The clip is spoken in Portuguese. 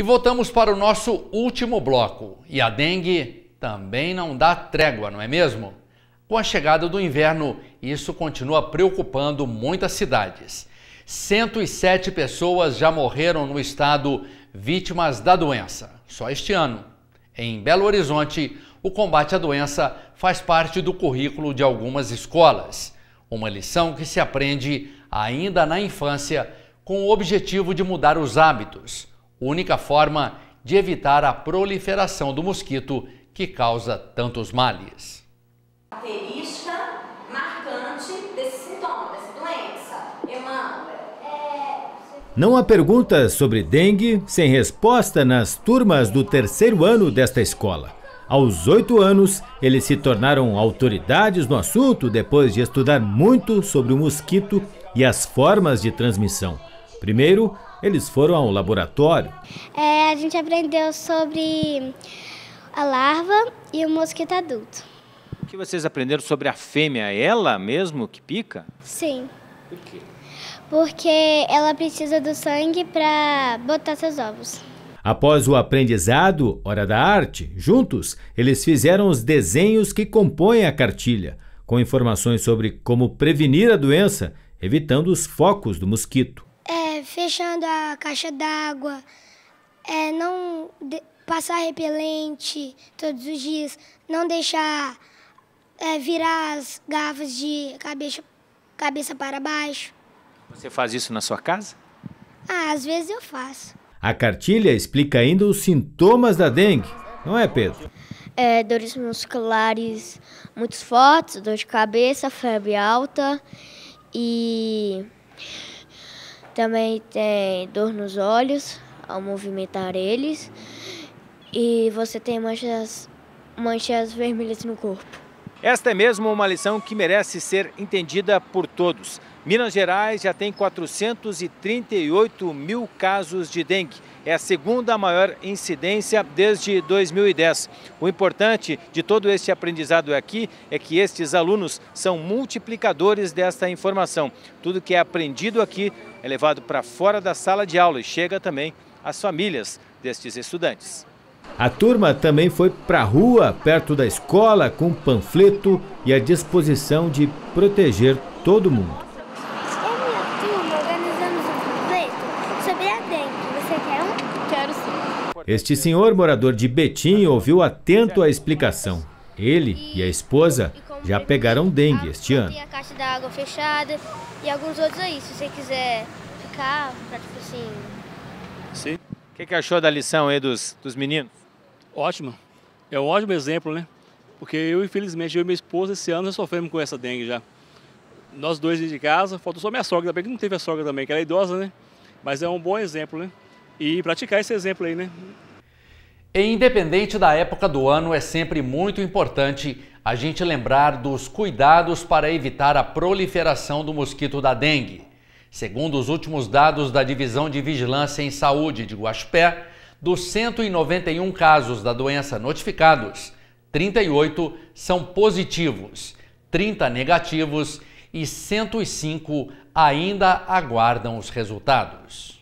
E voltamos para o nosso último bloco. E a dengue também não dá trégua, não é mesmo? Com a chegada do inverno, isso continua preocupando muitas cidades. 107 pessoas já morreram no estado vítimas da doença, só este ano. Em Belo Horizonte, o combate à doença faz parte do currículo de algumas escolas. Uma lição que se aprende ainda na infância com o objetivo de mudar os hábitos, única forma de evitar a proliferação do mosquito que causa tantos males. Característica marcante desse sintoma, dessa doença, Emmanuel? Não há perguntas sobre dengue sem resposta nas turmas do terceiro ano desta escola. Aos oito anos, eles se tornaram autoridades no assunto depois de estudar muito sobre o mosquito e as formas de transmissão. Primeiro, eles foram ao laboratório. É, a gente aprendeu sobre a larva e o mosquito adulto. O que vocês aprenderam sobre a fêmea? Ela mesmo que pica? Sim. Por quê? Porque ela precisa do sangue para botar seus ovos. Após o aprendizado, Hora da Arte, juntos, eles fizeram os desenhos que compõem a cartilha, com informações sobre como prevenir a doença, evitando os focos do mosquito fechando a caixa d'água, é, não de, passar repelente todos os dias, não deixar é, virar as garrafas de cabeça, cabeça para baixo. Você faz isso na sua casa? Ah, às vezes eu faço. A cartilha explica ainda os sintomas da dengue, não é, Pedro? É, dores musculares muito fortes, dor de cabeça, febre alta e também tem dor nos olhos ao movimentar eles. E você tem manchas, manchas vermelhas no corpo. Esta é mesmo uma lição que merece ser entendida por todos. Minas Gerais já tem 438 mil casos de dengue é a segunda maior incidência desde 2010. O importante de todo este aprendizado aqui é que estes alunos são multiplicadores desta informação. Tudo que é aprendido aqui é levado para fora da sala de aula e chega também às famílias destes estudantes. A turma também foi para a rua, perto da escola, com panfleto e a disposição de proteger todo mundo. sobre a dengue. Você quer um? Quero sim. Este senhor morador de Betim ouviu atento a explicação. Ele e a esposa já pegaram dengue este ano. Tem a caixa da água fechada e alguns outros aí, se você quiser ficar, pra, tipo assim... Sim. O que, que, achou da lição aí dos, dos meninos? Ótima. É um ótimo exemplo, né? Porque eu, infelizmente, eu e minha esposa esse ano já sofremos com essa dengue já. Nós dois de casa, faltou só minha sogra, ainda bem que não teve a sogra também, que ela é idosa, né? Mas é um bom exemplo, né? E praticar esse exemplo aí, né? E independente da época do ano, é sempre muito importante a gente lembrar dos cuidados para evitar a proliferação do mosquito da dengue. Segundo os últimos dados da Divisão de Vigilância em Saúde de Guaxpé, dos 191 casos da doença notificados, 38 são positivos, 30 negativos e 105 ainda aguardam os resultados.